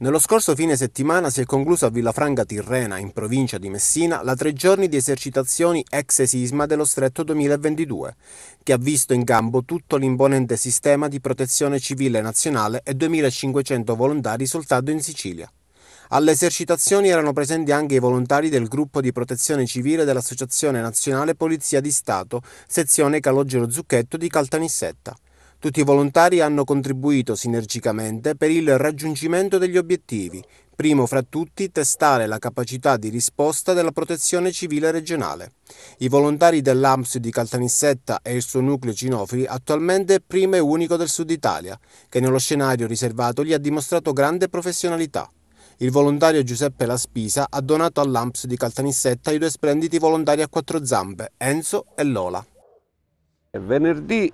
Nello scorso fine settimana si è conclusa a Villafranca Tirrena, in provincia di Messina, la tre giorni di esercitazioni ex sisma dello Stretto 2022, che ha visto in campo tutto l'imponente sistema di protezione civile nazionale e 2500 volontari soltanto in Sicilia. Alle esercitazioni erano presenti anche i volontari del gruppo di protezione civile dell'Associazione Nazionale Polizia di Stato, sezione Calogero Zucchetto di Caltanissetta. Tutti i volontari hanno contribuito sinergicamente per il raggiungimento degli obiettivi, primo fra tutti testare la capacità di risposta della protezione civile regionale. I volontari dell'AMS di Caltanissetta e il suo nucleo Cinofili, attualmente primo e unico del sud Italia, che nello scenario riservato gli ha dimostrato grande professionalità. Il volontario Giuseppe Laspisa ha donato all'AMS di Caltanissetta i due splendidi volontari a quattro zampe, Enzo e Lola. Venerdì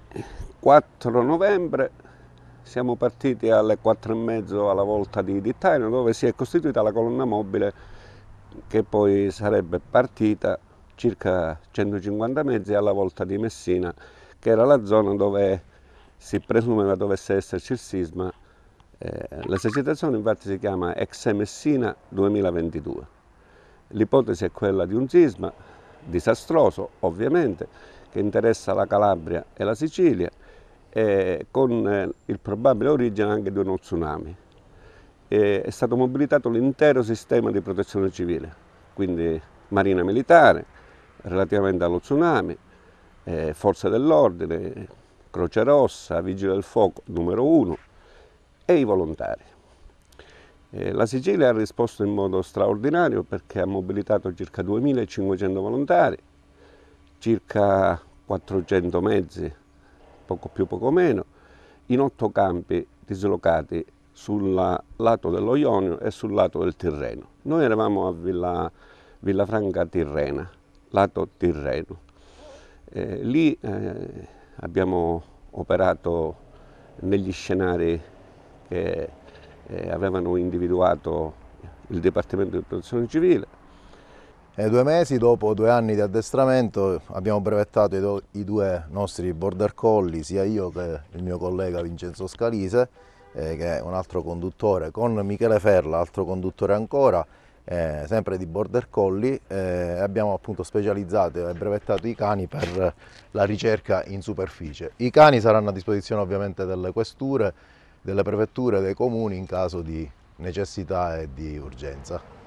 4 novembre siamo partiti alle 4 e mezzo alla volta di Dittaino dove si è costituita la colonna mobile che poi sarebbe partita circa 150 mezzi alla volta di Messina che era la zona dove si presumeva dovesse esserci il sisma. Eh, l'esercitazione infatti si chiama Exe Messina 2022. L'ipotesi è quella di un sisma disastroso ovviamente che interessa la Calabria e la Sicilia eh, con eh, il probabile origine anche di uno tsunami. Eh, è stato mobilitato l'intero sistema di protezione civile, quindi marina militare, relativamente allo tsunami, eh, forze dell'ordine, Croce Rossa, Vigile del Fuoco numero uno e i volontari. Eh, la Sicilia ha risposto in modo straordinario perché ha mobilitato circa 2.500 volontari, circa 400 mezzi poco più poco meno, in otto campi dislocati sul lato dello Ionio e sul lato del Tirreno. Noi eravamo a Villa, Franca Tirrena, lato Tirreno. Eh, lì eh, abbiamo operato negli scenari che eh, avevano individuato il Dipartimento di Protezione Civile, e eh, due mesi dopo due anni di addestramento abbiamo brevettato i, do, i, due nostri border collie, sia io che il mio collega Vincenzo Scalise, eh, che è un altro conduttore, con Michele Ferla, altro conduttore ancora, eh, sempre di border collie. Eh, abbiamo appunto specializzato e brevettato i cani per la ricerca in superficie. I cani saranno a disposizione ovviamente delle questure, delle prefetture, dei comuni in caso di necessità e di urgenza.